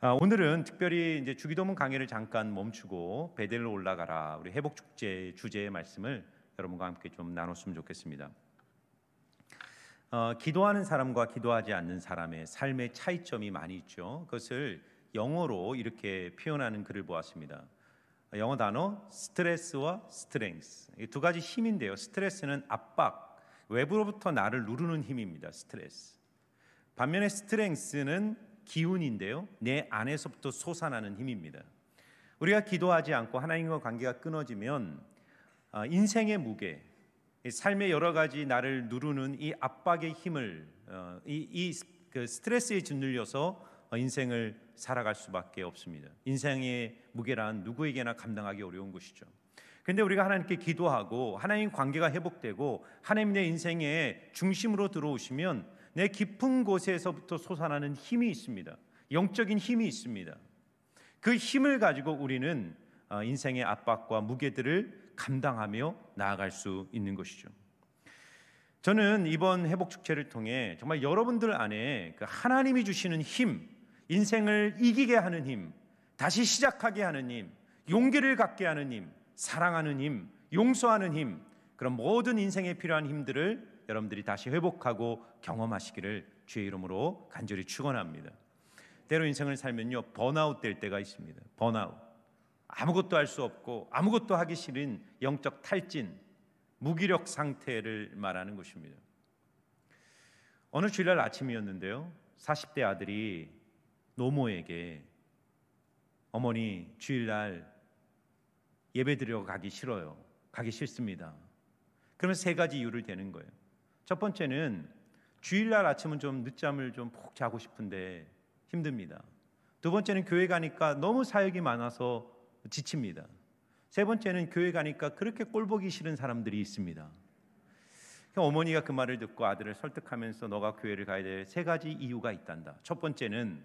아, 오늘은 특별히 이제 주기도문 강의를 잠깐 멈추고 베델로 올라가라 우리 회복 축제 주제의 말씀을 여러분과 함께 좀 나눴으면 좋겠습니다. 어, 기도하는 사람과 기도하지 않는 사람의 삶의 차이점이 많이 있죠. 그것을 영어로 이렇게 표현하는 글을 보았습니다. 영어 단어 스트레스와 스트렝스 두 가지 힘인데요. 스트레스는 압박, 외부로부터 나를 누르는 힘입니다. 스트레스. 반면에 스트렝스는 기운인데요. 내 안에서부터 솟아나는 힘입니다. 우리가 기도하지 않고 하나님과 관계가 끊어지면 어, 인생의 무게, 삶의 여러 가지 나를 누르는 이 압박의 힘을 어, 이, 이 그 스트레스에 짓눌려서 어, 인생을 살아갈 수밖에 없습니다. 인생의 무게란 누구에게나 감당하기 어려운 것이죠. 근데 우리가 하나님께 기도하고 하나님 관계가 회복되고 하나님 내 인생의 중심으로 들어오시면 내 깊은 곳에서부터 솟아나는 힘이 있습니다. 영적인 힘이 있습니다. 그 힘을 가지고 우리는 어, 인생의 압박과 무게들을 감당하며 나아갈 수 있는 것이죠. 저는 이번 회복 축제를 통해 정말 여러분들 안에 그 하나님이 주시는 힘, 인생을 이기게 하는 힘, 다시 시작하게 하는 힘, 용기를 갖게 하는 힘, 사랑하는 힘, 용서하는 힘, 그런 모든 인생에 필요한 힘들을 여러분들이 다시 회복하고 경험하시기를 주의 이름으로 간절히 축원합니다. 때로 인생을 살면요 번아웃 될 때가 있습니다. 번아웃 아무것도 할 수 없고 아무것도 하기 싫은 영적 탈진 무기력 상태를 말하는 것입니다. 어느 주일날 아침이었는데요. 40대 아들이 노모에게 어머니 주일날 예배 드려 가기 싫어요. 가기 싫습니다. 그러면 세 가지 이유를 대는 거예요. 첫 번째는 주일날 아침은 좀 늦잠을 좀 푹 자고 싶은데 힘듭니다. 두 번째는 교회 가니까 너무 사역이 많아서 지칩니다. 세 번째는 교회 가니까 그렇게 꼴보기 싫은 사람들이 있습니다. 어머니가 그 말을 듣고 아들을 설득하면서 너가 교회를 가야 될 세 가지 이유가 있단다. 첫 번째는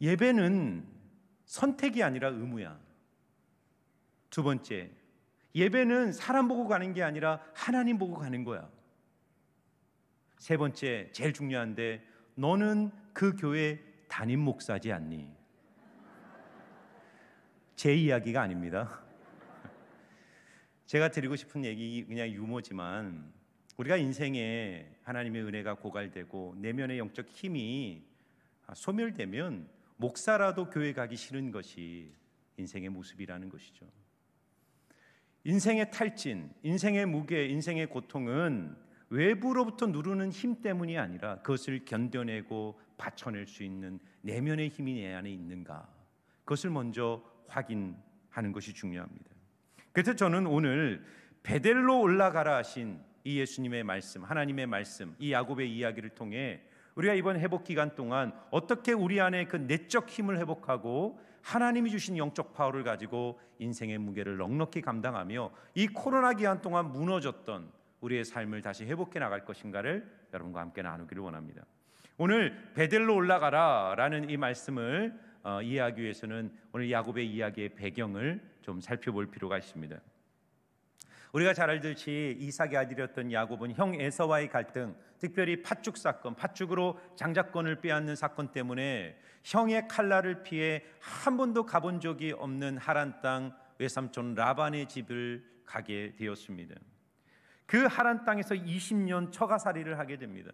예배는 선택이 아니라 의무야. 두 번째, 예배는 사람 보고 가는 게 아니라 하나님 보고 가는 거야. 세 번째, 제일 중요한데 너는 그 교회 담임 목사지 않니? 제 이야기가 아닙니다. 제가 드리고 싶은 얘기 그냥 유머지만 우리가 인생에 하나님의 은혜가 고갈되고 내면의 영적 힘이 소멸되면 목사라도 교회 가기 싫은 것이 인생의 모습이라는 것이죠. 인생의 탈진, 인생의 무게, 인생의 고통은 외부로부터 누르는 힘 때문이 아니라 그것을 견뎌내고 받쳐낼 수 있는 내면의 힘이 내 안에 있는가. 그것을 먼저 확인하는 것이 중요합니다. 그래서 저는 오늘 베델로 올라가라 하신 이 예수님의 말씀, 하나님의 말씀, 이 야곱의 이야기를 통해 우리가 이번 회복 기간 동안 어떻게 우리 안에 그 내적 힘을 회복하고 하나님이 주신 영적 파워를 가지고 인생의 무게를 넉넉히 감당하며 이 코로나 기간 동안 무너졌던 우리의 삶을 다시 회복해 나갈 것인가를 여러분과 함께 나누기를 원합니다. 오늘 베델로 올라가라라는 이 말씀을 어, 이해하기 위해서는 오늘 야곱의 이야기의 배경을 좀 살펴볼 필요가 있습니다. 우리가 잘 알듯이 이삭의 아들이었던 야곱은 형 에서와의 갈등, 특별히 팥죽 사건, 팥죽으로 장작권을 빼앗는 사건 때문에 형의 칼날을 피해 한 번도 가본 적이 없는 하란 땅 외삼촌 라반의 집을 가게 되었습니다. 그 하란 땅에서 20년 처가살이를 하게 됩니다.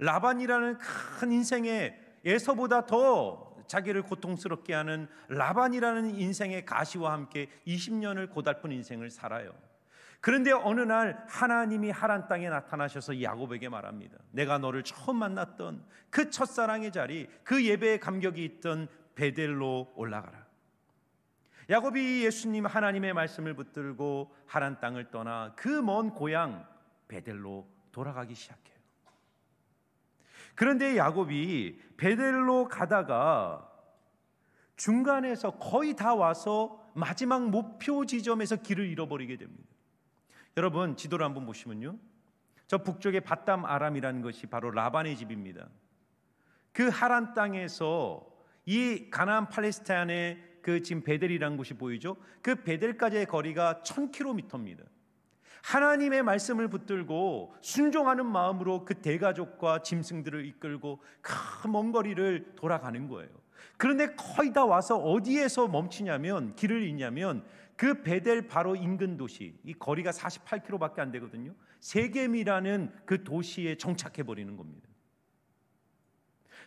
라반이라는 큰 인생에 에서보다 더 자기를 고통스럽게 하는 라반이라는 인생의 가시와 함께 20년을 고달픈 인생을 살아요. 그런데 어느 날 하나님이 하란 땅에 나타나셔서 야곱에게 말합니다. 내가 너를 처음 만났던 그 첫사랑의 자리, 그 예배의 감격이 있던 베델로 올라가라. 야곱이 예수님 하나님의 말씀을 붙들고 하란 땅을 떠나 그 먼 고향 베델로 돌아가기 시작해요. 그런데 야곱이 베델로 가다가 중간에서 거의 다 와서 마지막 목표 지점에서 길을 잃어버리게 됩니다. 여러분 지도를 한번 보시면요. 저 북쪽의 바담 아람이라는 것이 바로 라반의 집입니다. 그 하란 땅에서 이 가나안 팔레스타인의 그 지금 베델이라는 곳이 보이죠? 그 베델까지의 거리가 1000km입니다. 하나님의 말씀을 붙들고 순종하는 마음으로 그 대가족과 짐승들을 이끌고 큰 먼 거리를 돌아가는 거예요. 그런데 거의 다 와서 어디에서 멈추냐면 길을 잇냐면그 베델 바로 인근 도시 이 거리가 48km밖에 안 되거든요. 세겜이라는 그 도시에 정착해 버리는 겁니다.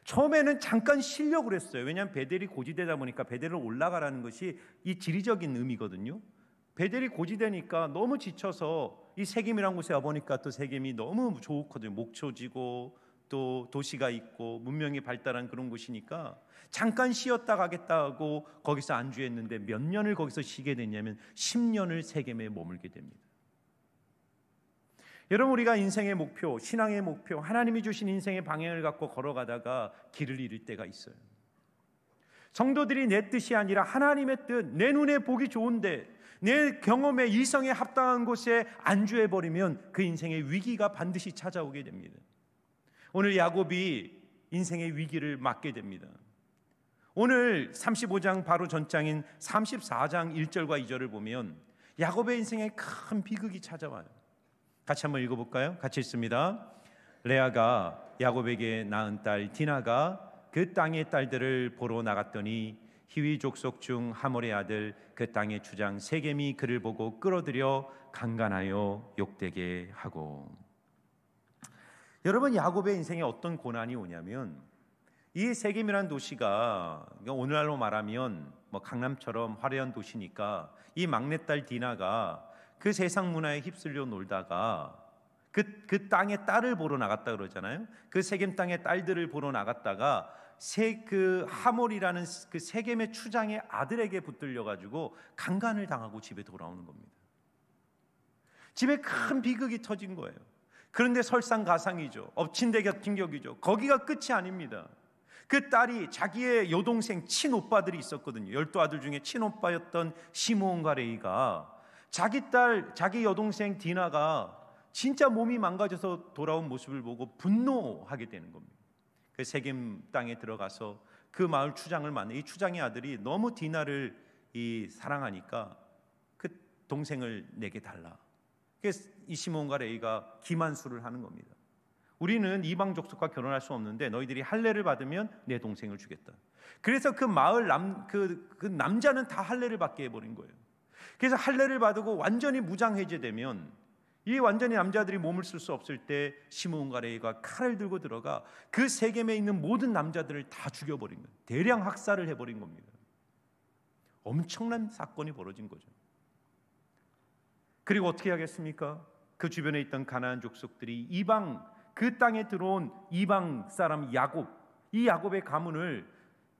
처음에는 잠깐 실려고 그랬어요. 왜냐하면 베델이 고지되다 보니까 베델을 올라가라는 것이 이 지리적인 의미거든요. 베델이 고지되니까 너무 지쳐서 이세겜이라는 곳에 와 보니까 또 세겜이 너무 좋거든요. 목초지고 또 도시가 있고 문명이 발달한 그런 곳이니까 잠깐 쉬었다 가겠다고 거기서 안주했는데 몇 년을 거기서 쉬게 됐냐면 10년을 세겜에 머물게 됩니다. 여러분 우리가 인생의 목표, 신앙의 목표, 하나님이 주신 인생의 방향을 갖고 걸어가다가 길을 잃을 때가 있어요. 성도들이 내 뜻이 아니라 하나님의 뜻, 내 눈에 보기 좋은데 내 경험에 이성에 합당한 곳에 안주해 버리면 그 인생의 위기가 반드시 찾아오게 됩니다. 오늘 야곱이 인생의 위기를 맞게 됩니다. 오늘 35장 바로 전장인 34장 1절과 2절을 보면 야곱의 인생에 큰 비극이 찾아와요. 같이 한번 읽어볼까요? 같이 읽습니다. 레아가 야곱에게 낳은 딸 디나가 그 땅의 딸들을 보러 나갔더니 히위 족속 중 하몰의 아들 그 땅의 주장 세겜이 그를 보고 끌어들여 강간하여 욕되게 하고 여러분 야곱의 인생에 어떤 고난이 오냐면 이세겜이란 도시가 그러니까 오늘날로 말하면 뭐 강남처럼 화려한 도시니까 이 막내딸 디나가 그 세상 문화에 휩쓸려 놀다가 그, 그땅에 딸을 보러 나갔다 그러잖아요. 그 세겜 땅에 딸들을 보러 나갔다가 세그 하몰이라는 그 세겜의 추장의 아들에게 붙들려 가지고 강간을 당하고 집에 돌아오는 겁니다. 집에 큰 비극이 터진 거예요. 그런데 설상가상이죠. 엎친데 겹친 격이죠. 거기가 끝이 아닙니다. 그 딸이 자기의 여동생 친오빠들이 있었거든요. 열두 아들 중에 친오빠였던 시몬온과 레이가 자기 딸, 자기 여동생 디나가 진짜 몸이 망가져서 돌아온 모습을 보고 분노하게 되는 겁니다. 그 세겜 땅에 들어가서 그 마을 추장을 만나 이 추장의 아들이 너무 디나를 이 사랑하니까 그 동생을 내게 달라. 그래서 이 시몬과 레이가 기만술을 하는 겁니다. 우리는 이방 족속과 결혼할 수 없는데 너희들이 할례를 받으면 내 동생을 주겠다. 그래서 그 마을 남그 그 남자는 다 할례를 받게 해버린 거예요. 그래서 할례를 받고 완전히 무장해제되면 이 완전히 남자들이 몸을 쓸 수 없을 때시몬온과 레이가 칼을 들고 들어가 그 세겜에 있는 모든 남자들을 다 죽여버린 거예요. 대량 학살을 해버린 겁니다. 엄청난 사건이 벌어진 거죠. 그리고 어떻게 하겠습니까? 그 주변에 있던 가나안 족속들이 이방 그 땅에 들어온 이방 사람 야곱 이 야곱의 가문을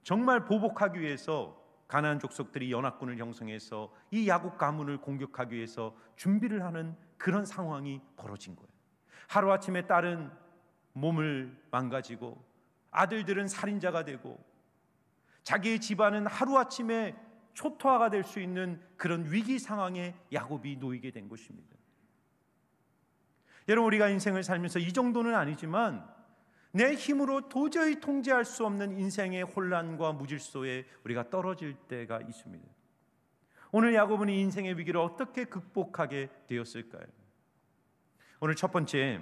정말 보복하기 위해서 가나안 족속들이 연합군을 형성해서 이 야곱 가문을 공격하기 위해서 준비를 하는 그런 상황이 벌어진 거예요. 하루아침에 딸은 몸을 망가지고 아들들은 살인자가 되고 자기의 집안은 하루아침에 초토화가 될 수 있는 그런 위기 상황에 야곱이 놓이게 된 것입니다. 여러분 우리가 인생을 살면서 이 정도는 아니지만 내 힘으로 도저히 통제할 수 없는 인생의 혼란과 무질서에 우리가 떨어질 때가 있습니다. 오늘 야곱은 이 인생의 위기를 어떻게 극복하게 되었을까요? 오늘 첫 번째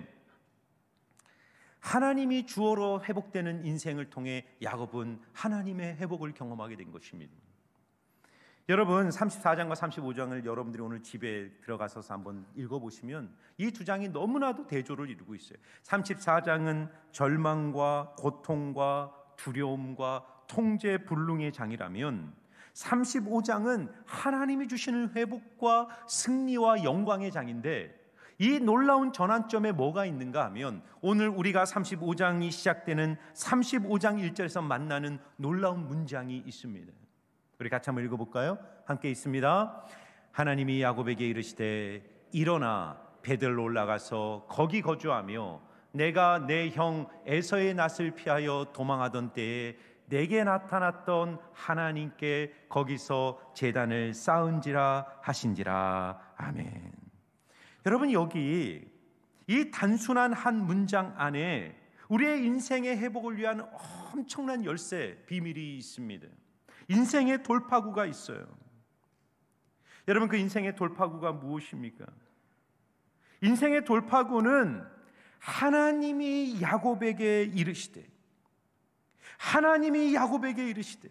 하나님이 주어로 회복되는 인생을 통해 야곱은 하나님의 회복을 경험하게 된 것입니다. 여러분 34장과 35장을 여러분들이 오늘 집에 들어가서 한번 읽어보시면 이 두 장이 너무나도 대조를 이루고 있어요. 34장은 절망과 고통과 두려움과 통제 불능의 장이라면 35장은 하나님이 주시는 회복과 승리와 영광의 장인데 이 놀라운 전환점에 뭐가 있는가 하면 오늘 우리가 35장이 시작되는 35장 1절에서 만나는 놀라운 문장이 있습니다. 우리 같이 한번 읽어볼까요? 함께 있습니다. 하나님이 야곱에게 이르시되 일어나 베들로 올라가서 거기 거주하며 내가 내형 에서의 낯을 피하여 도망하던 때에 내게 나타났던 하나님께 거기서 재단을 쌓은지라 하신지라 아멘. 여러분 여기 이 단순한 한 문장 안에 우리의 인생의 회복을 위한 엄청난 열쇠 비밀이 있습니다. 인생의 돌파구가 있어요. 여러분 그 인생의 돌파구가 무엇입니까? 인생의 돌파구는 하나님이 야곱에게 이르시되 하나님이 야곱에게 이르시되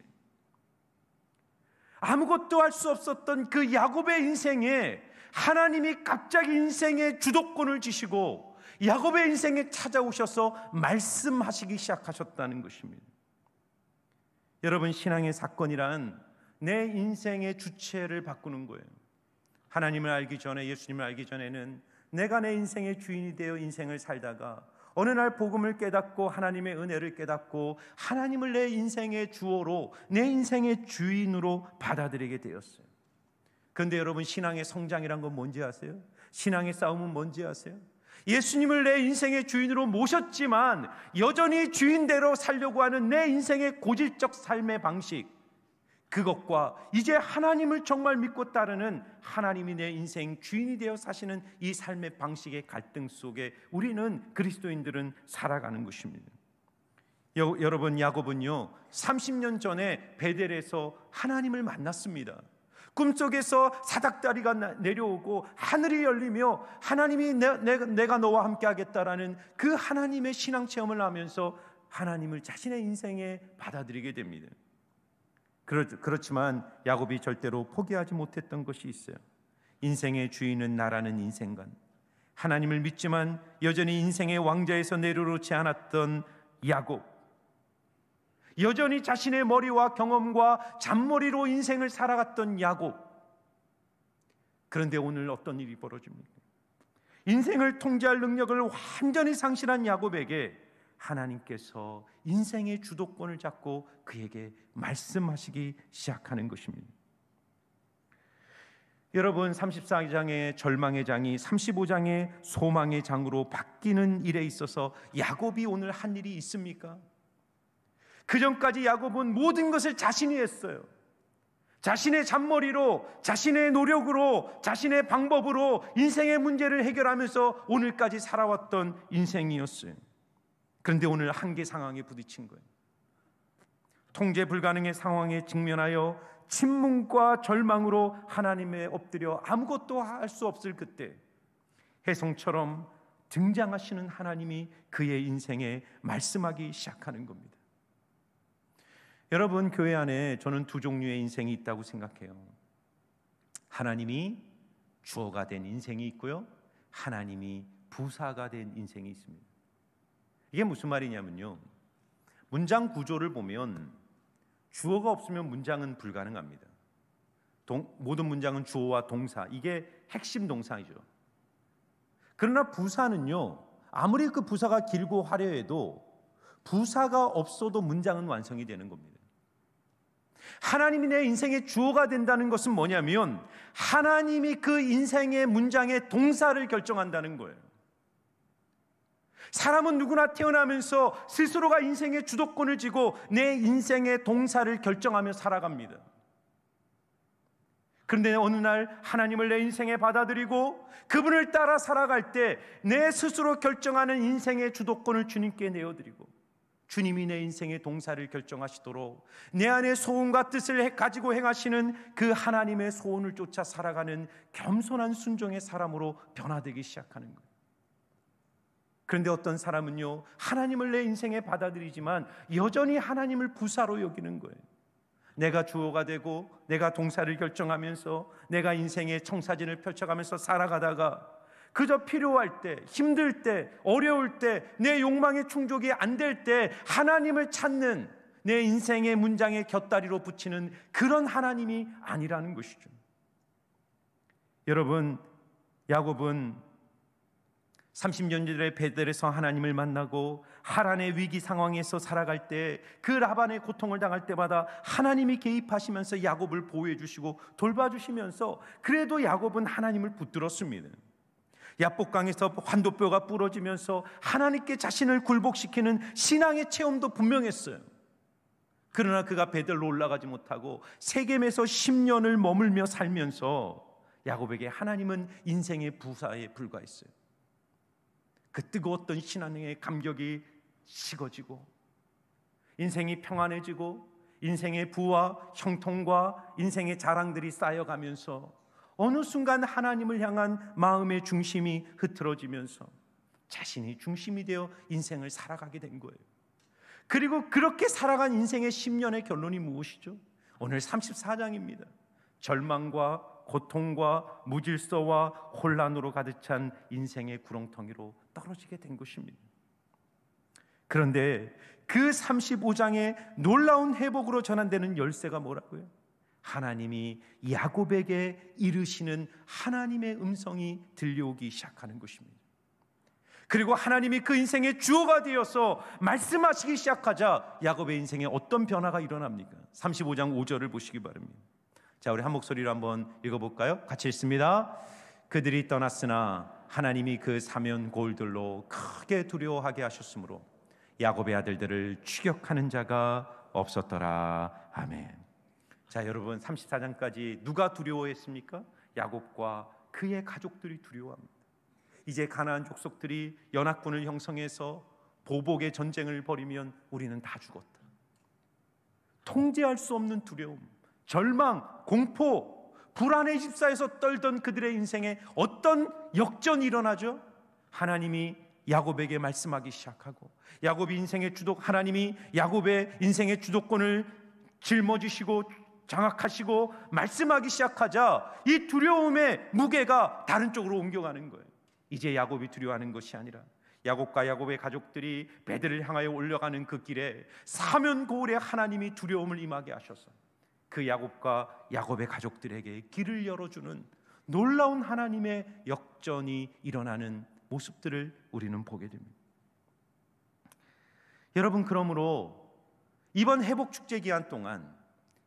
아무것도 할 수 없었던 그 야곱의 인생에 하나님이 갑자기 인생의 주도권을 지시고 야곱의 인생에 찾아오셔서 말씀하시기 시작하셨다는 것입니다. 여러분 신앙의 사건이란 내 인생의 주체를 바꾸는 거예요. 하나님을 알기 전에 예수님을 알기 전에는 내가 내 인생의 주인이 되어 인생을 살다가 어느 날 복음을 깨닫고 하나님의 은혜를 깨닫고 하나님을 내 인생의 주어로 내 인생의 주인으로 받아들이게 되었어요. 그런데 여러분 신앙의 성장이란 건 뭔지 아세요? 신앙의 싸움은 뭔지 아세요? 예수님을 내 인생의 주인으로 모셨지만 여전히 주인대로 살려고 하는 내 인생의 고질적 삶의 방식, 그것과 이제 하나님을 정말 믿고 따르는 하나님이 내 인생 주인이 되어 사시는 이 삶의 방식의 갈등 속에 우리는 그리스도인들은 살아가는 것입니다. 여, 러분 야곱은요 30년 전에 베델에서 하나님을 만났습니다. 꿈속에서 사닥다리가 내려오고 하늘이 열리며 하나님이 내, 내, 내가 너와 함께 하겠다라는 그 하나님의 신앙 체험을 하면서 하나님을 자신의 인생에 받아들이게 됩니다. 그렇, 그렇지만 야곱이 절대로 포기하지 못했던 것이 있어요. 인생의 주인은 나라는 인생관. 하나님을 믿지만 여전히 인생의 왕자에서 내려놓지 않았던 야곱. 여전히 자신의 머리와 경험과 잔머리로 인생을 살아갔던 야곱. 그런데 오늘 어떤 일이 벌어집니까? 인생을 통제할 능력을 완전히 상실한 야곱에게 하나님께서 인생의 주도권을 잡고 그에게 말씀하시기 시작하는 것입니다. 여러분 34장의 절망의 장이 35장의 소망의 장으로 바뀌는 일에 있어서 야곱이 오늘 한 일이 있습니까? 그 전까지 야곱은 모든 것을 자신이 했어요. 자신의 잔머리로, 자신의 노력으로, 자신의 방법으로 인생의 문제를 해결하면서 오늘까지 살아왔던 인생이었어요. 그런데 오늘 한계 상황에 부딪힌 거예요. 통제 불가능의 상황에 직면하여 침묵과 절망으로 하나님의 엎드려 아무것도 할 수 없을 그때 해성처럼 등장하시는 하나님이 그의 인생에 말씀하기 시작하는 겁니다. 여러분 교회 안에 저는 두 종류의 인생이 있다고 생각해요. 하나님이 주어가 된 인생이 있고요. 하나님이 부사가 된 인생이 있습니다. 이게 무슨 말이냐면요. 문장 구조를 보면 주어가 없으면 문장은 불가능합니다. 동, 모든 문장은 주어와 동사 이게 핵심 동사이죠. 그러나 부사는요. 아무리 그 부사가 길고 화려해도 부사가 없어도 문장은 완성이 되는 겁니다. 하나님이 내 인생의 주어가 된다는 것은 뭐냐면 하나님이 그 인생의 문장의 동사를 결정한다는 거예요. 사람은 누구나 태어나면서 스스로가 인생의 주도권을 쥐고 내 인생의 동사를 결정하며 살아갑니다. 그런데 어느 날 하나님을 내 인생에 받아들이고 그분을 따라 살아갈 때 내 스스로 결정하는 인생의 주도권을 주님께 내어드리고 주님이 내 인생의 동사를 결정하시도록 내 안에 소원과 뜻을 가지고 행하시는 그 하나님의 소원을 쫓아 살아가는 겸손한 순종의 사람으로 변화되기 시작하는 거예요. 그런데 어떤 사람은요, 하나님을 내 인생에 받아들이지만 여전히 하나님을 부사로 여기는 거예요. 내가 주어가 되고 내가 동사를 결정하면서 내가 인생의 청사진을 펼쳐가면서 살아가다가 그저 필요할 때, 힘들 때, 어려울 때, 내 욕망의 충족이 안 될 때 하나님을 찾는 내 인생의 문장의 곁다리로 붙이는 그런 하나님이 아니라는 것이죠. 여러분, 야곱은 30년 전에 베델에서 하나님을 만나고 하란의 위기 상황에서 살아갈 때 그 라반의 고통을 당할 때마다 하나님이 개입하시면서 야곱을 보호해 주시고 돌봐 주시면서 그래도 야곱은 하나님을 붙들었습니다. 야복강에서 환도뼈가 부러지면서 하나님께 자신을 굴복시키는 신앙의 체험도 분명했어요. 그러나 그가 베델로 올라가지 못하고 세겜에서 10년을 머물며 살면서 야곱에게 하나님은 인생의 부사에 불과했어요. 그 뜨거웠던 신앙의 감격이 식어지고 인생이 평안해지고 인생의 부와 형통과 인생의 자랑들이 쌓여가면서 어느 순간 하나님을 향한 마음의 중심이 흐트러지면서 자신이 중심이 되어 인생을 살아가게 된 거예요. 그리고 그렇게 살아간 인생의 10년의 결론이 무엇이죠? 오늘 34장입니다. 절망과 고통과 무질서와 혼란으로 가득 찬 인생의 구렁텅이로 떨어지게 된 것입니다. 그런데 그 35장의 놀라운 회복으로 전환되는 열쇠가 뭐라고요? 하나님이 야곱에게 이르시는 하나님의 음성이 들려오기 시작하는 것입니다. 그리고 하나님이 그 인생의 주어가 되어서 말씀하시기 시작하자 야곱의 인생에 어떤 변화가 일어납니까? 35장 5절을 보시기 바랍니다. 자, 우리 한 목소리로 한번 읽어볼까요? 같이 읽습니다. 그들이 떠났으나 하나님이 그 사면 골들로 크게 두려워하게 하셨으므로 야곱의 아들들을 추격하는 자가 없었더라. 아멘. 자, 여러분 34장까지 누가 두려워했습니까? 야곱과 그의 가족들이 두려워합니다. 이제 가나안 족속들이 연합군을 형성해서 보복의 전쟁을 벌이면 우리는 다 죽었다. 통제할 수 없는 두려움, 절망, 공포, 불안에 집사에서 떨던 그들의 인생에 어떤 역전이 일어나죠? 하나님이 야곱에게 말씀하기 시작하고 야곱 인생의 주도 하나님이 야곱의 인생의 주도권을 짊어지시고 장악하시고 말씀하기 시작하자 이 두려움의 무게가 다른 쪽으로 옮겨가는 거예요. 이제 야곱이 두려워하는 것이 아니라 야곱과 야곱의 가족들이 배들을 향하여 올려가는 그 길에 사면 고울에 하나님이 두려움을 임하게 하셔서 그 야곱과 야곱의 가족들에게 길을 열어주는 놀라운 하나님의 역전이 일어나는 모습들을 우리는 보게 됩니다. 여러분 그러므로 이번 회복 축제 기간 동안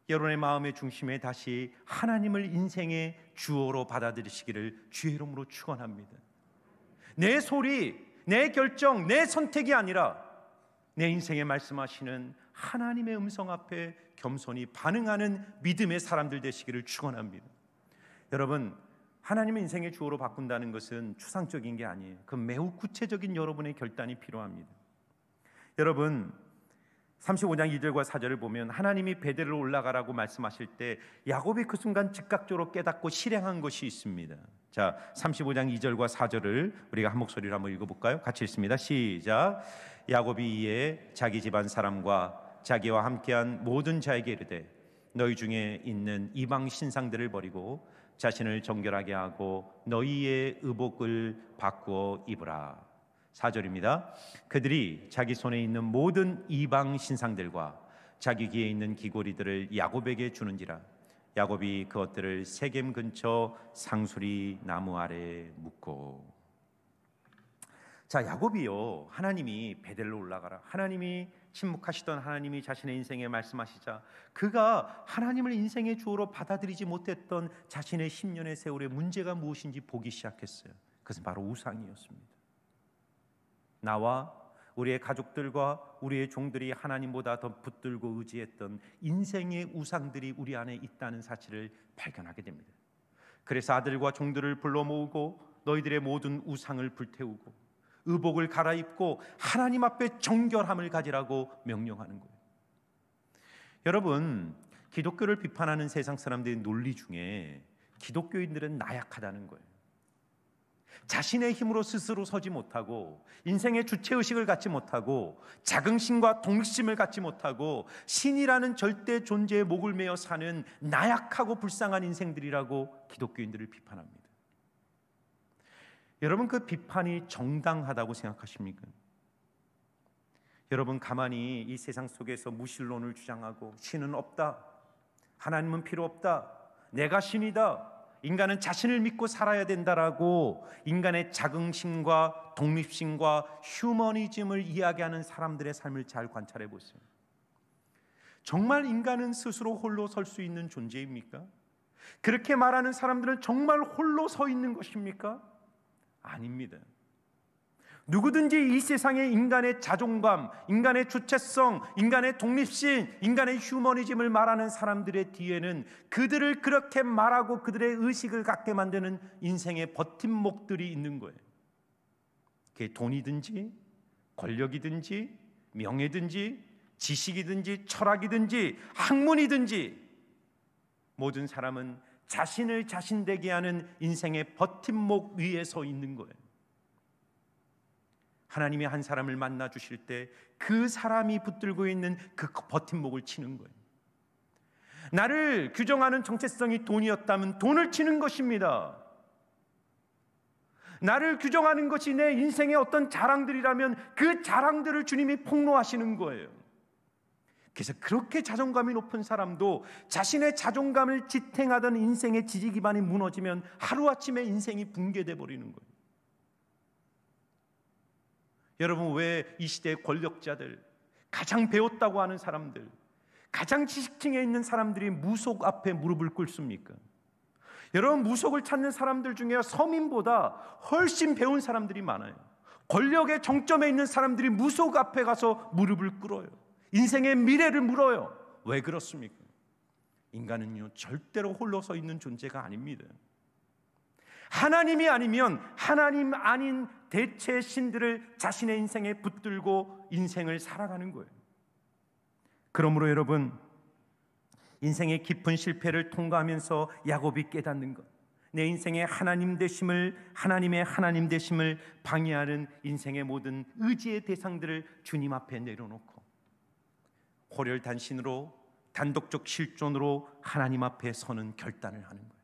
여러분의 마음의 중심에 다시 하나님을 인생의 주어로 받아들이시기를 주의 이름으로 축원합니다. 내 소리, 내 결정, 내 선택이 아니라 내 인생에 말씀하시는 하나님의 음성 앞에 겸손히 반응하는 믿음의 사람들 되시기를 축원합니다. 여러분, 하나님의 인생의 주어로 바꾼다는 것은 추상적인 게 아니에요. 그 매우 구체적인 여러분의 결단이 필요합니다. 여러분, 35장 2절과 4절을 보면 하나님이 베델로 올라가라고 말씀하실 때 야곱이 그 순간 즉각적으로 깨닫고 실행한 것이 있습니다. 자, 35장 2절과 4절을 우리가 한 목소리로 한번 읽어 볼까요? 같이 읽습니다. 시작. 야곱이 이에 자기 집안 사람과 자기와 함께한 모든 자에게 이르되 너희 중에 있는 이방 신상들을 버리고 자신을 정결하게 하고 너희의 의복을 바꾸어 입으라. 4절입니다. 그들이 자기 손에 있는 모든 이방 신상들과 자기 귀에 있는 귀고리들을 야곱에게 주는지라 야곱이 그것들을 세겜 근처 상수리 나무 아래 묶고 자 야곱이요 하나님이 베델로 올라가라 하나님이 침묵하시던 하나님이 자신의 인생에 말씀하시자 그가 하나님을 인생의 주어로 받아들이지 못했던 자신의 10년의 세월의 문제가 무엇인지 보기 시작했어요 그것은 바로 우상이었습니다 나와 우리의 가족들과 우리의 종들이 하나님보다 더 붙들고 의지했던 인생의 우상들이 우리 안에 있다는 사실을 발견하게 됩니다. 그래서 아들과 종들을 불러 모으고 너희들의 모든 우상을 불태우고 의복을 갈아입고 하나님 앞에 정결함을 가지라고 명령하는 거예요. 여러분, 기독교를 비판하는 세상 사람들의 논리 중에 기독교인들은 나약하다는 거예요. 자신의 힘으로 스스로 서지 못하고 인생의 주체 의식을 갖지 못하고 자긍심과 동심을 갖지 못하고 신이라는 절대 존재의 목을 메어 사는 나약하고 불쌍한 인생들이라고 기독교인들을 비판합니다. 여러분 그 비판이 정당하다고 생각하십니까? 여러분 가만히 이 세상 속에서 무신론을 주장하고 신은 없다. 하나님은 필요 없다. 내가 신이다. 인간은 자신을 믿고 살아야 된다라고 인간의 자긍심과 독립심과 휴머니즘을 이야기하는 사람들의 삶을 잘 관찰해 보세요. 정말 인간은 스스로 홀로 설 수 있는 존재입니까? 그렇게 말하는 사람들은 정말 홀로 서 있는 것입니까? 아닙니다. 누구든지 이세상에 인간의 자존감, 인간의 주체성, 인간의 독립심, 인간의 휴머니즘을 말하는 사람들의 뒤에는 그들을 그렇게 말하고 그들의 의식을 갖게 만드는 인생의 버팀목들이 있는 거예요. 그게 돈이든지 권력이든지 명예든지 지식이든지 철학이든지 학문이든지 모든 사람은 자신을 자신되게 하는 인생의 버팀목 위에 서 있는 거예요. 하나님이 한 사람을 만나 주실 때 그 사람이 붙들고 있는 그 버팀목을 치는 거예요. 나를 규정하는 정체성이 돈이었다면 돈을 치는 것입니다. 나를 규정하는 것이 내 인생의 어떤 자랑들이라면 그 자랑들을 주님이 폭로하시는 거예요. 그래서 그렇게 자존감이 높은 사람도 자신의 자존감을 지탱하던 인생의 지지 기반이 무너지면 하루아침에 인생이 붕괴돼 버리는 거예요. 여러분 왜 이 시대의 권력자들, 가장 배웠다고 하는 사람들, 가장 지식층에 있는 사람들이 무속 앞에 무릎을 꿇습니까? 여러분 무속을 찾는 사람들 중에 서민보다 훨씬 배운 사람들이 많아요. 권력의 정점에 있는 사람들이 무속 앞에 가서 무릎을 꿇어요. 인생의 미래를 물어요. 왜 그렇습니까? 인간은요 절대로 홀로 서 있는 존재가 아닙니다. 하나님이 아니면 하나님 아닌 대체 신들을 자신의 인생에 붙들고 인생을 살아가는 거예요. 그러므로 여러분 인생의 깊은 실패를 통과하면서 야곱이 깨닫는 것. 내 인생의 하나님 되심을 하나님의 하나님 되심을 방해하는 인생의 모든 의지의 대상들을 주님 앞에 내려놓고 호렬단신으로 단독적 실존으로 하나님 앞에 서는 결단을 하는 거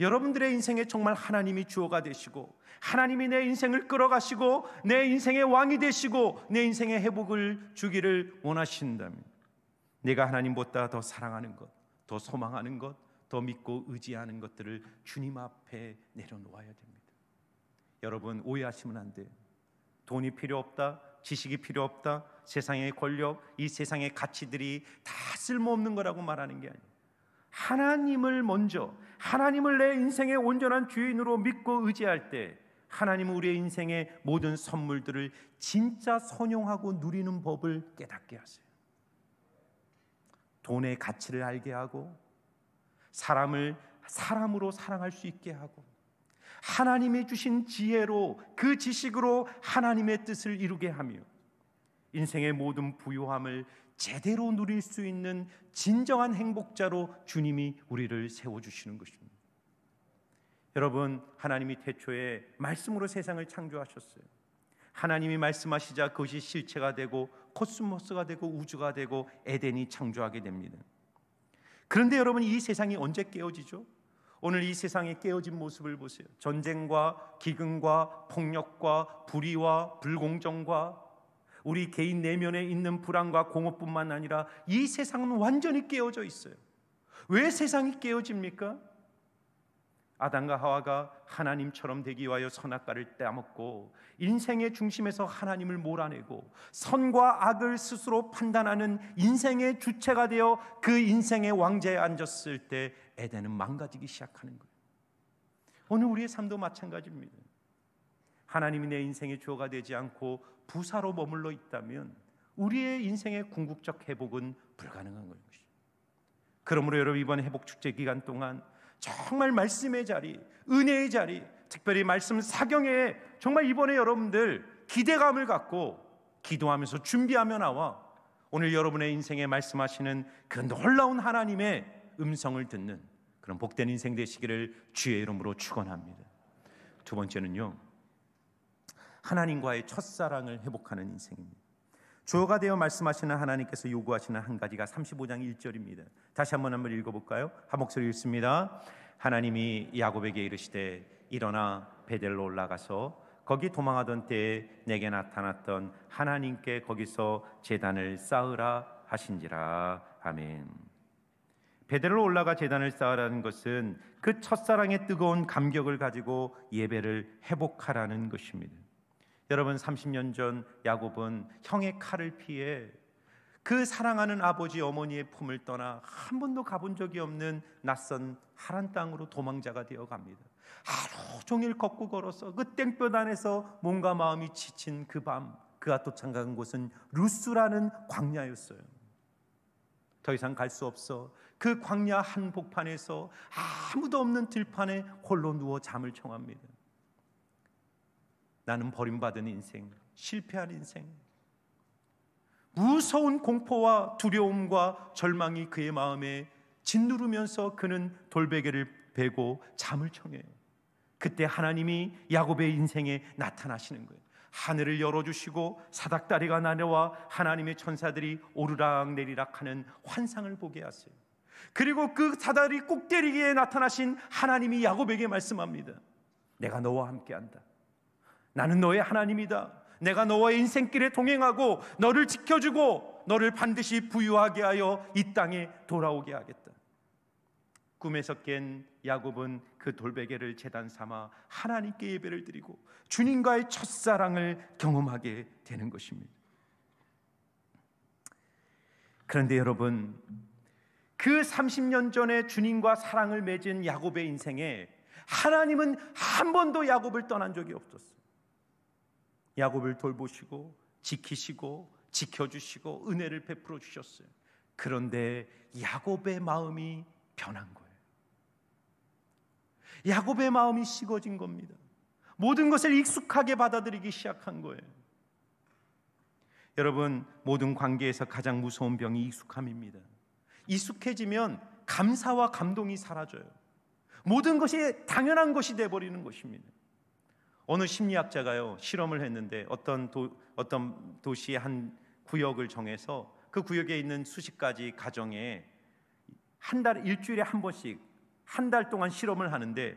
여러분들의 인생에 정말 하나님이 주어가 되시고 하나님이 내 인생을 끌어가시고 내 인생의 왕이 되시고 내 인생의 회복을 주기를 원하신다면 내가 하나님보다 더 사랑하는 것, 더 소망하는 것, 더 믿고 의지하는 것들을 주님 앞에 내려놓아야 됩니다. 여러분 오해하시면 안 돼요. 돈이 필요 없다. 지식이 필요 없다. 세상의 권력, 이 세상의 가치들이 다 쓸모없는 거라고 말하는 게 아니에요. 하나님을 먼저 하나님을 내 인생의 온전한 주인으로 믿고 의지할 때 하나님은 우리의 인생의 모든 선물들을 진짜 선용하고 누리는 법을 깨닫게 하세요. 돈의 가치를 알게 하고 사람을 사람으로 사랑할 수 있게 하고 하나님이 주신 지혜로 그 지식으로 하나님의 뜻을 이루게 하며 인생의 모든 부요함을 제대로 누릴 수 있는 진정한 행복자로 주님이 우리를 세워 주시는 것입니다. 여러분, 하나님이 태초에 말씀으로 세상을 창조하셨어요. 하나님이 말씀하시자 그것이 실체가 되고 코스모스가 되고 우주가 되고 에덴이 창조하게 됩니다. 그런데 여러분 이 세상이 언제 깨어지죠? 오늘 이 세상의 깨어진 모습을 보세요. 전쟁과 기근과 폭력과 불의와 불공정과 우리 개인 내면에 있는 불안과 공허뿐만 아니라 이 세상은 완전히 깨어져 있어요. 왜 세상이 깨어집니까? 아담과 하와가 하나님처럼 되기 위하여 선악과를 따먹고 인생의 중심에서 하나님을 몰아내고 선과 악을 스스로 판단하는 인생의 주체가 되어 그 인생의 왕좌에 앉았을 때 에덴은 망가지기 시작하는 거예요. 오늘 우리의 삶도 마찬가지입니다. 하나님이 내 인생의 주어가 되지 않고 부사로 머물러 있다면 우리의 인생의 궁극적 회복은 불가능한 것입니다. 그러므로 여러분 이번 회복 축제 기간 동안 정말 말씀의 자리, 은혜의 자리, 특별히 말씀 사경에 정말 이번에 여러분들 기대감을 갖고 기도하면서 준비하며 나와 오늘 여러분의 인생에 말씀하시는 그 놀라운 하나님의 음성을 듣는 그런 복된 인생 되시기를 주의 이름으로 축원합니다. 두 번째는요. 하나님과의 첫사랑을 회복하는 인생입니다. 주어가 되어 말씀하시는 하나님께서 요구하시는 한 가지가 35장 1절입니다. 다시 한번 한번 읽어볼까요? 한 목소리 읽습니다. 하나님이 야곱에게 이르시되 일어나 베델로 올라가서 거기 도망하던 때에 내게 나타났던 하나님께 거기서 재단을 쌓으라 하신지라 아멘. 베델로 올라가 재단을 쌓으라는 것은 그 첫사랑의 뜨거운 감격을 가지고 예배를 회복하라는 것입니다. 여러분 30년 전 야곱은 형의 칼을 피해 그 사랑하는 아버지 어머니의 품을 떠나 한 번도 가본 적이 없는 낯선 하란 땅으로 도망자가 되어 갑니다. 하루 종일 걷고 걸어서 그 땡볕 안에서 몸과 마음이 지친 그 밤 그가 도착한 곳은 루스라는 광야였어요. 더 이상 갈 수 없어 그 광야 한복판에서 아무도 없는 들판에 홀로 누워 잠을 청합니다. 나는 버림받은 인생, 실패한 인생. 무서운 공포와 두려움과 절망이 그의 마음에 짓누르면서 그는 돌베개를 베고 잠을 청해요. 그때 하나님이 야곱의 인생에 나타나시는 거예요. 하늘을 열어주시고 사닥다리가 나려와 하나님의 천사들이 오르락 내리락 하는 환상을 보게 하세요. 그리고 그 사다리 꼭대기에 나타나신 하나님이 야곱에게 말씀합니다. 내가 너와 함께한다. 나는 너의 하나님이다. 내가 너와 인생길에 동행하고 너를 지켜주고 너를 반드시 부유하게 하여 이 땅에 돌아오게 하겠다. 꿈에서 깬 야곱은 그 돌베개를 재단 삼아 하나님께 예배를 드리고 주님과의 첫사랑을 경험하게 되는 것입니다. 그런데 여러분, 그 30년 전에 주님과 사랑을 맺은 야곱의 인생에 하나님은 한 번도 야곱을 떠난 적이 없었어요. 야곱을 돌보시고 지키시고 지켜주시고 은혜를 베풀어 주셨어요. 그런데 야곱의 마음이 변한 거예요. 야곱의 마음이 식어진 겁니다. 모든 것을 익숙하게 받아들이기 시작한 거예요. 여러분, 모든 관계에서 가장 무서운 병이 익숙함입니다. 익숙해지면 감사와 감동이 사라져요. 모든 것이 당연한 것이 돼 버리는 것입니다. 어느 심리학자가요 실험을 했는데 어떤 도, 어떤 도시의 한 구역을 정해서 그 구역에 있는 수십 가지 가정에 한 달 일주일에 한 번씩 한 달 동안 실험을 하는데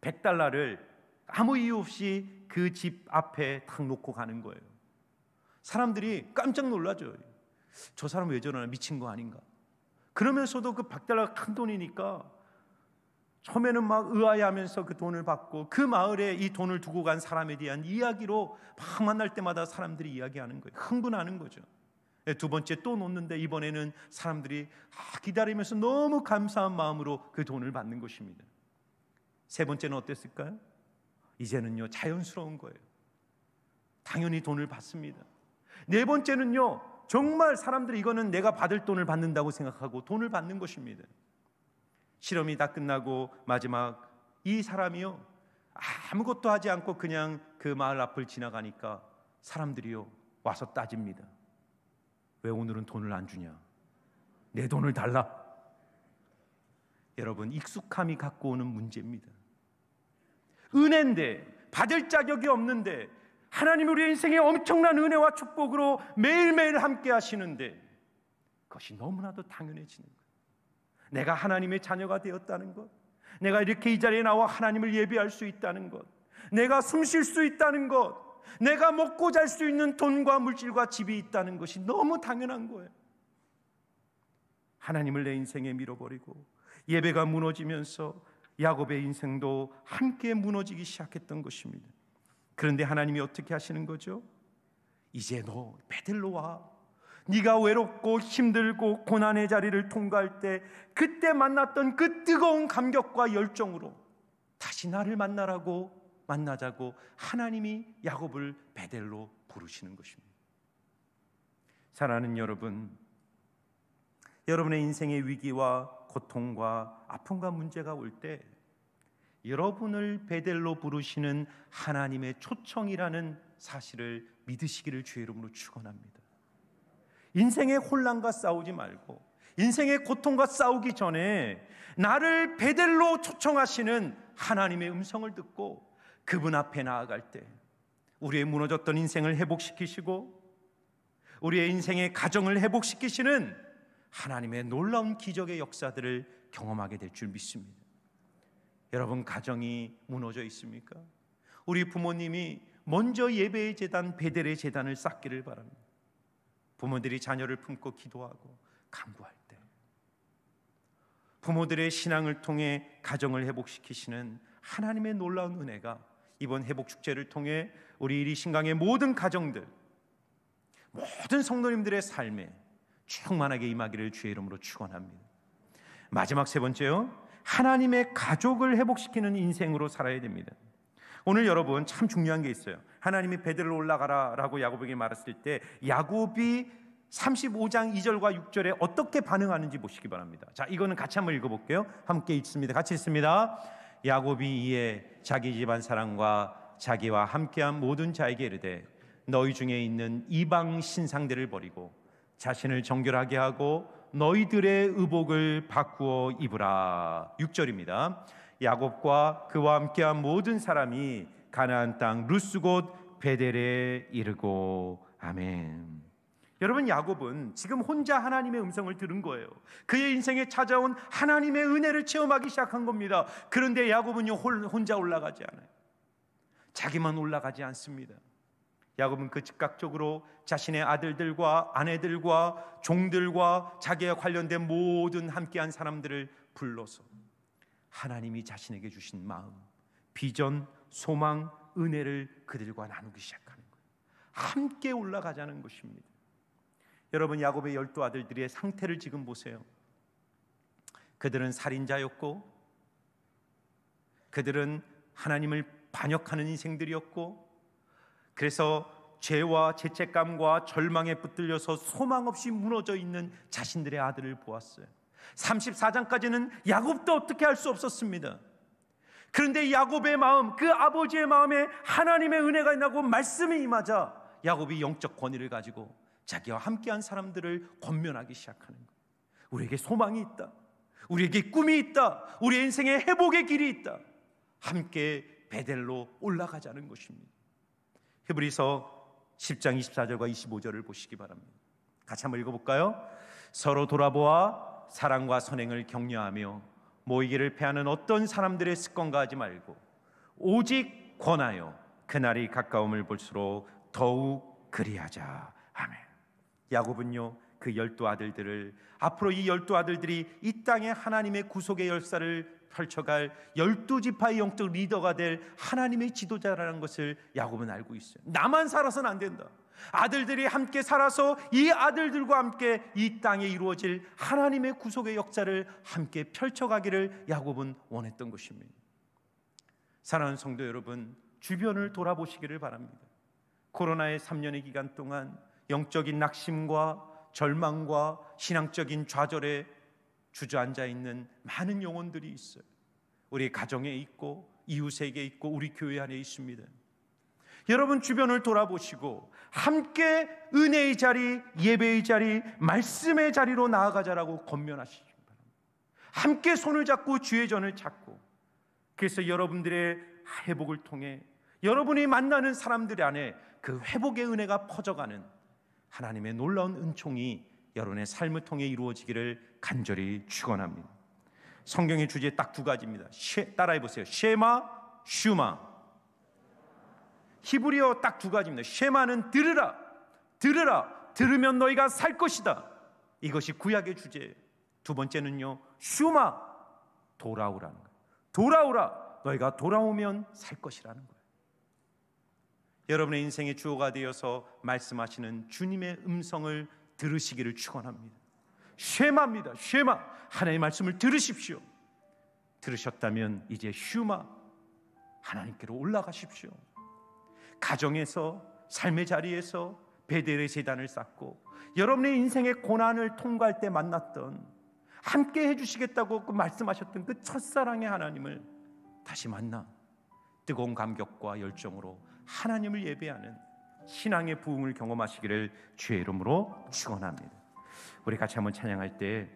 백달러를 아무 이유 없이 그 집 앞에 탁 놓고 가는 거예요. 사람들이 깜짝 놀라죠. 저 사람 왜 저러나 미친 거 아닌가? 그러면서도 그 백달러가큰 돈이니까 처음에는 막 의아해하면서 그 돈을 받고 그 마을에 이 돈을 두고 간 사람에 대한 이야기로 막 만날 때마다 사람들이 이야기하는 거예요. 흥분하는 거죠. 예, 두 번째 또 놓는데 이번에는 사람들이 아, 기다리면서 너무 감사한 마음으로 그 돈을 받는 것입니다. 세 번째는 어땠을까요? 이제는요 자연스러운 거예요. 당연히 돈을 받습니다. 네 번째는요 정말 사람들이 이거는 내가 받을 돈을 받는다고 생각하고 돈을 받는 것입니다. 실험이 다 끝나고 마지막 이 사람이요 아무것도 하지 않고 그냥 그 마을 앞을 지나가니까 사람들이요 와서 따집니다. 왜 오늘은 돈을 안 주냐? 내 돈을 달라. 여러분 익숙함이 갖고 오는 문제입니다. 은혜인데 받을 자격이 없는데 하나님 우리 인생에 엄청난 은혜와 축복으로 매일매일 함께 하시는데 그것이 너무나도 당연해지는 내가 하나님의 자녀가 되었다는 것, 내가 이렇게 이 자리에 나와 하나님을 예배할 수 있다는 것, 내가 숨 쉴 수 있다는 것, 내가 먹고 잘 수 있는 돈과 물질과 집이 있다는 것이 너무 당연한 거예요. 하나님을 내 인생에 밀어버리고 예배가 무너지면서 야곱의 인생도 함께 무너지기 시작했던 것입니다. 그런데 하나님이 어떻게 하시는 거죠? 이제 너 베들로 와. 네가 외롭고 힘들고 고난의 자리를 통과할 때 그때 만났던 그 뜨거운 감격과 열정으로 다시 나를 만나라고 만나자고 하나님이 야곱을 베델로 부르시는 것입니다. 사랑하는 여러분, 여러분의 인생의 위기와 고통과 아픔과 문제가 올 때 여러분을 베델로 부르시는 하나님의 초청이라는 사실을 믿으시기를 주의 이름으로 축원합니다. 인생의 혼란과 싸우지 말고 인생의 고통과 싸우기 전에 나를 베델로 초청하시는 하나님의 음성을 듣고 그분 앞에 나아갈 때 우리의 무너졌던 인생을 회복시키시고 우리의 인생의 가정을 회복시키시는 하나님의 놀라운 기적의 역사들을 경험하게 될 줄 믿습니다. 여러분 가정이 무너져 있습니까? 우리 부모님이 먼저 예배의 재단 베델의 재단을 쌓기를 바랍니다. 부모들이 자녀를 품고 기도하고 간구할 때 부모들의 신앙을 통해 가정을 회복시키시는 하나님의 놀라운 은혜가 이번 회복 축제를 통해 우리 이리 신강의 모든 가정들 모든 성도님들의 삶에 충만하게 임하기를 주의 이름으로 축원합니다. 마지막 세 번째요. 하나님의 가족을 회복시키는 인생으로 살아야 됩니다. 오늘 여러분 참 중요한 게 있어요. 하나님이 베드를 올라가라라고 야곱에게 말했을 때 야곱이 35장 2절과 6절에 어떻게 반응하는지 보시기 바랍니다. 자, 이거는 같이 한번 읽어 볼게요. 함께 읽습니다. 같이 읽습니다. 야곱이 이에 자기 집안 사람과 자기와 함께한 모든 자에게 이르되 너희 중에 있는 이방 신상들을 버리고 자신을 정결하게 하고 너희들의 의복을 바꾸어 입으라. 6절입니다. 야곱과 그와 함께한 모든 사람이 가나안 땅 루스 곳 베델에 이르고 아멘. 여러분 야곱은 지금 혼자 하나님의 음성을 들은 거예요. 그의 인생에 찾아온 하나님의 은혜를 체험하기 시작한 겁니다. 그런데 야곱은요 혼자 올라가지 않아요. 자기만 올라가지 않습니다. 야곱은 그 즉각적으로 자신의 아들들과 아내들과 종들과 자기와 관련된 모든 함께한 사람들을 불러서 하나님이 자신에게 주신 마음, 비전, 소망, 은혜를 그들과 나누기 시작하는 거예요. 함께 올라가자는 것입니다. 여러분 야곱의 열두 아들들의 상태를 지금 보세요. 그들은 살인자였고 그들은 하나님을 반역하는 인생들이었고 그래서 죄와 죄책감과 절망에 붙들려서 소망 없이 무너져 있는 자신들의 아들을 보았어요. 34장까지는 야곱도 어떻게 할 수 없었습니다. 그런데 야곱의 마음, 그 아버지의 마음에 하나님의 은혜가 있 나고 말씀이 임하자 야곱이 영적 권위를 가지고 자기와 함께한 사람들을 권면하기 시작하는 거예요. 우리에게 소망이 있다. 우리에게 꿈이 있다. 우리 인생의 회복의 길이 있다. 함께 베델로 올라가자는 것입니다. 히브리서 10장 24절과 25절을 보시기 바랍니다. 같이 한번 읽어볼까요? 서로 돌아보아 사랑과 선행을 격려하며 모이기를 패하는 어떤 사람들의 습관과 하지 말고 오직 권하여 그날이 가까움을 볼수록 더욱 그리하자. 아멘. 야곱은요 그 열두 아들들을 앞으로 이 열두 아들들이 이 땅에 하나님의 구속의 열사를 펼쳐갈 열두 지파의 영적 리더가 될 하나님의 지도자라는 것을 야곱은 알고 있어요. 나만 살아서는 안 된다. 아들들이 함께 살아서 이 아들들과 함께 이 땅에 이루어질 하나님의 구속의 역사를 함께 펼쳐가기를 야곱은 원했던 것입니다. 사랑하는 성도 여러분, 주변을 돌아보시기를 바랍니다. 코로나의 3년의 기간 동안 영적인 낙심과 절망과 신앙적인 좌절에 주저앉아 있는 많은 영혼들이 있어요. 우리 가정에 있고 이웃에게 있고 우리 교회 안에 있습니다. 여러분 주변을 돌아보시고 함께 은혜의 자리, 예배의 자리, 말씀의 자리로 나아가자라고 권면하시기 바랍니다. 함께 손을 잡고 주의 전을 잡고 그래서 여러분들의 회복을 통해 여러분이 만나는 사람들 안에 그 회복의 은혜가 퍼져가는 하나님의 놀라운 은총이 여러분의 삶을 통해 이루어지기를 간절히 축원합니다. 성경의 주제 딱 두 가지입니다. 따라해 보세요. 쉐마, 슈마. 히브리어 딱 두 가지입니다. 쉐마는 들으라, 들으라, 들으면 너희가 살 것이다. 이것이 구약의 주제예요. 두 번째는요, 슈마, 돌아오라는 거예요. 돌아오라, 너희가 돌아오면 살 것이라는 거예요. 여러분의 인생의 주호가 되어서 말씀하시는 주님의 음성을 들으시기를 축원합니다. 쉐마입니다. 쉐마. 하나님의 말씀을 들으십시오. 들으셨다면 이제 슈마 하나님께로 올라가십시오. 가정에서 삶의 자리에서 베델의 재단을 쌓고 여러분의 인생의 고난을 통과할 때 만났던 함께 해주시겠다고 그 말씀하셨던 그 첫사랑의 하나님을 다시 만나 뜨거운 감격과 열정으로 하나님을 예배하는 신앙의 부흥을 경험하시기를 주의 이름으로 축원합니다. 우리 같이 한번 찬양할 때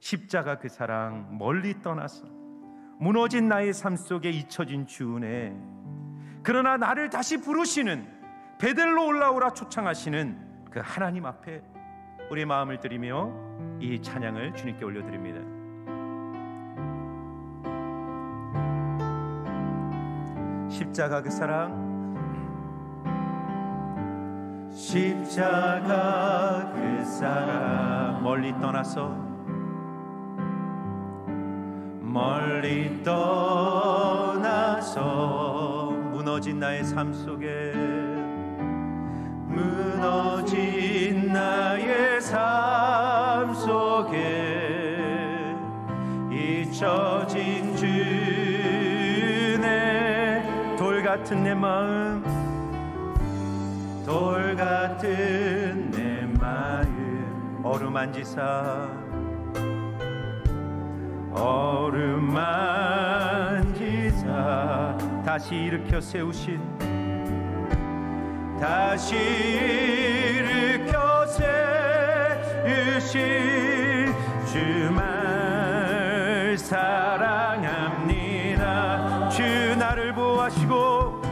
십자가 그 사랑 멀리 떠나서 무너진 나의 삶 속에 잊혀진 주은혜 그러나 나를 다시 부르시는 베델로 올라오라 초청하시는 그 하나님 앞에 우리 마음을 드리며 이 찬양을 주님께 올려드립니다. 십자가 그 사랑 십자가 그 사랑 멀리 떠나서 멀리 떠나서 무너진 나의 삶 속에 무너진 나의 삶 속에 잊혀진 주의 돌 같은 내 마음 돌 같은 내 마음 어루만지사 어루만 다시 일으켜 세우신 다시 일으켜 세우신 주말 사랑합니다 주 나를 보호하시고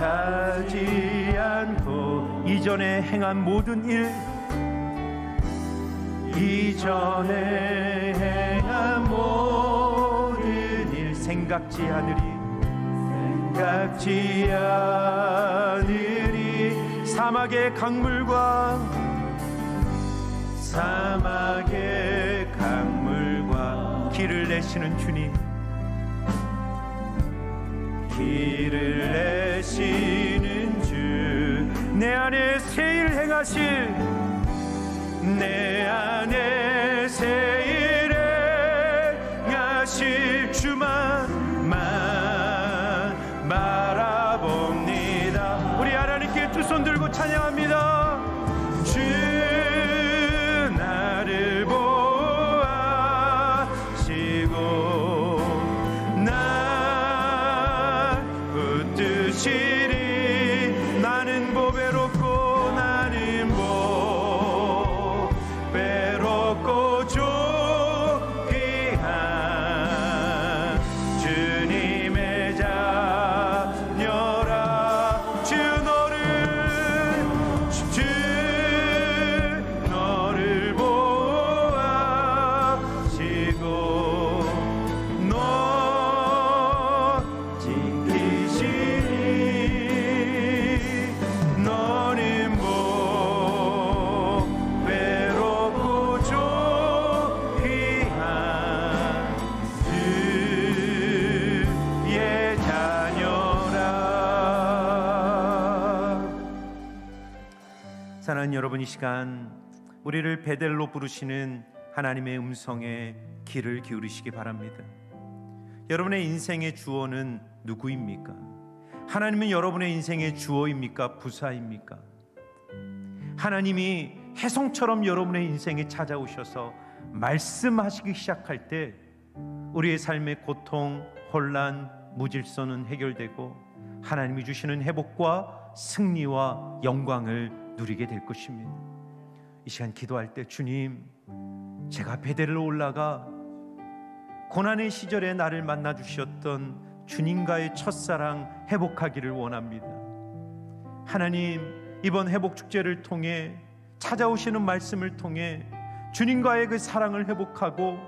하지 않고 이전에 행한 모든 일 이전에 행한 모든 일 생각지 않으리 생각지 않으리 사막의 강물과 사막의 강물과 길을 내시는 주님 길을 내시는 주 내 안에 새일 행하실 내 안에 새일 행하실 주만말 바라봅니다 우리 하나님께 두 손 들고 찬양합니다 여러분 이 시간 우리를 베델로 부르시는 하나님의 음성에 귀를 기울이시기 바랍니다. 여러분의 인생의 주어는 누구입니까? 하나님은 여러분의 인생의 주어입니까? 부사입니까? 하나님이 해성처럼 여러분의 인생에 찾아오셔서 말씀하시기 시작할 때 우리의 삶의 고통, 혼란, 무질서는 해결되고 하나님이 주시는 회복과 승리와 영광을 누리게 될 것입니다. 이 시간 기도할 때 주님, 제가 베델로 올라가 고난의 시절에 나를 만나 주셨던 주님과의 첫사랑 회복하기를 원합니다. 하나님, 이번 회복 축제를 통해 찾아오시는 말씀을 통해 주님과의 그 사랑을 회복하고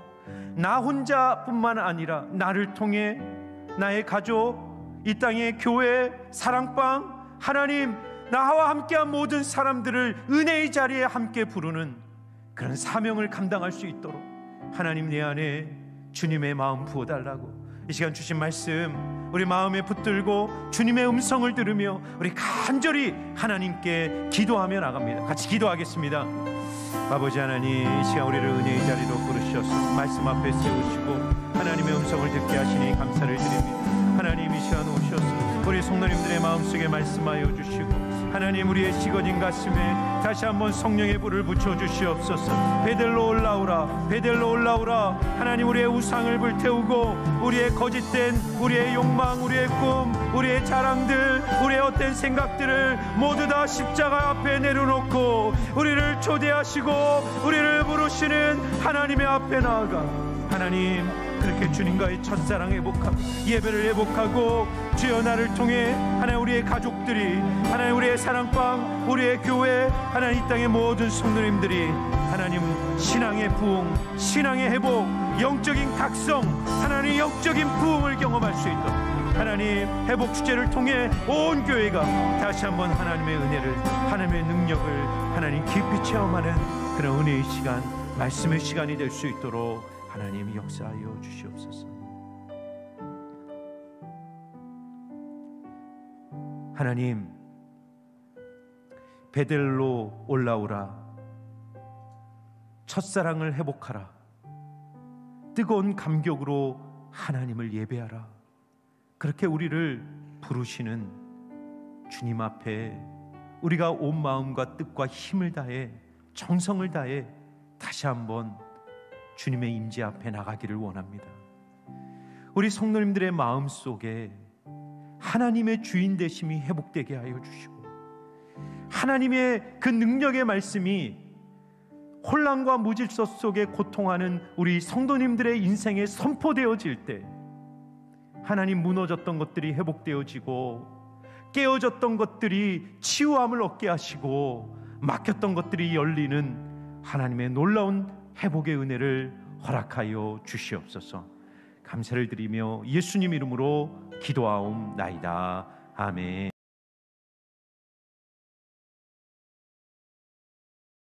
나 혼자뿐만 아니라 나를 통해 나의 가족, 이 땅의 교회, 사랑방, 하나님 나와 함께한 모든 사람들을 은혜의 자리에 함께 부르는 그런 사명을 감당할 수 있도록 하나님 내 안에 주님의 마음 부어달라고 이 시간 주신 말씀 우리 마음에 붙들고 주님의 음성을 들으며 우리 간절히 하나님께 기도하며 나갑니다. 같이 기도하겠습니다. 아버지 하나님 이 시간 우리를 은혜의 자리로 부르셔서 말씀 앞에 세우시고 하나님의 음성을 듣게 하시니 감사를 드립니다. 하나님 이 시간 오셔서 우리 성도님들의 마음속에 말씀하여 주시고 하나님 우리의 식어진 가슴에 다시 한번 성령의 불을 붙여 주시옵소서. 베델로 올라오라. 베델로 올라오라. 하나님 우리의 우상을 불태우고 우리의 거짓된 우리의 욕망, 우리의 꿈, 우리의 자랑들, 우리의 어떤 생각들을 모두 다 십자가 앞에 내려놓고 우리를 초대하시고 우리를 부르시는 하나님의 앞에 나아가 하나님 그렇게 주님과의 첫사랑 회복하 예배를 회복하고 주여 나를 통해 하나님 우리의 가족들이 하나님 우리의 사랑방 우리의 교회 하나님 이 땅의 모든 성도님들이 하나님 신앙의 부흥 신앙의 회복 영적인 각성 하나님 영적인 부흥을 경험할 수 있도록 하나님 회복 축제를 통해 온 교회가 다시 한번 하나님의 은혜를 하나님의 능력을 하나님 깊이 체험하는 그런 은혜의 시간 말씀의 시간이 될 수 있도록 하나님 역사하여 주시옵소서. 하나님 베델로 올라오라. 첫사랑을 회복하라. 뜨거운 감격으로 하나님을 예배하라. 그렇게 우리를 부르시는 주님 앞에 우리가 온 마음과 뜻과 힘을 다해 정성을 다해 다시 한번 주님의 임재 앞에 나가기를 원합니다. 우리 성도님들의 마음 속에 하나님의 주인 되심이 회복되게 하여 주시고 하나님의 그 능력의 말씀이 혼란과 무질서 속에 고통하는 우리 성도님들의 인생에 선포되어질 때 하나님 무너졌던 것들이 회복되어지고 깨어졌던 것들이 치유함을 얻게 하시고 막혔던 것들이 열리는 하나님의 놀라운 회복의 은혜를 허락하여 주시옵소서. 감사를 드리며 예수님 이름으로 기도하옵나이다. 아멘.